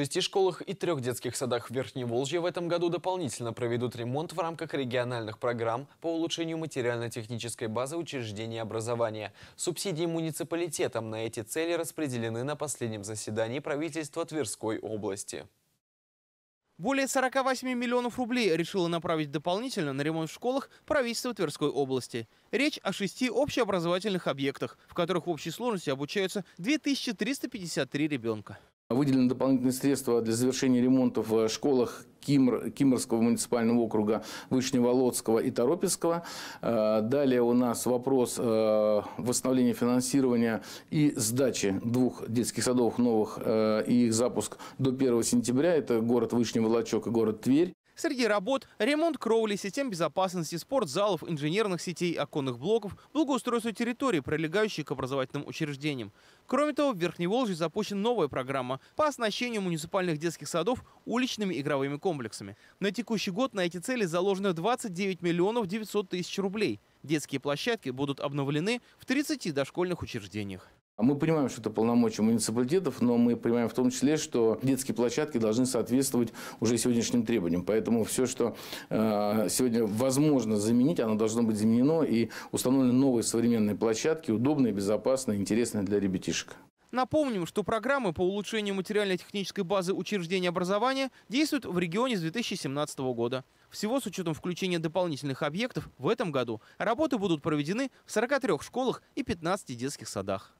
шести школах и трех детских садах в Верхневолжье в этом году дополнительно проведут ремонт в рамках региональных программ по улучшению материально-технической базы учреждений образования. Субсидии муниципалитетам на эти цели распределены на последнем заседании правительства Тверской области. Более 48 миллионов рублей решило направить дополнительно на ремонт в школах правительство Тверской области. Речь о шести общеобразовательных объектах, в которых в общей сложности обучаются 2353 ребенка. Выделены дополнительные средства для завершения ремонтов в школах Кимр, Кимрского муниципального округа, Вышневолодского и Торопецкого. Э, далее у нас вопрос э, восстановления финансирования и сдачи двух детских садов новых э, и их запуск до 1 сентября. Это город Вышний и город Тверь. Среди работ – ремонт кровли, систем безопасности, спортзалов, инженерных сетей, оконных блоков, благоустройство территории, прилегающей к образовательным учреждениям. Кроме того, в Верхней Волжье запущена новая программа по оснащению муниципальных детских садов уличными игровыми комплексами. На текущий год на эти цели заложено 29 миллионов 900 тысяч рублей – Детские площадки будут обновлены в 30 дошкольных учреждениях. А мы понимаем, что это полномочия муниципалитетов, но мы понимаем в том числе, что детские площадки должны соответствовать уже сегодняшним требованиям. Поэтому все, что э, сегодня возможно заменить, оно должно быть заменено и установлены новые современные площадки, удобные, безопасные, интересные для ребятишек. Напомним, что программы по улучшению материально-технической базы учреждений образования действуют в регионе с 2017 года. Всего с учетом включения дополнительных объектов в этом году работы будут проведены в 43 школах и 15 детских садах.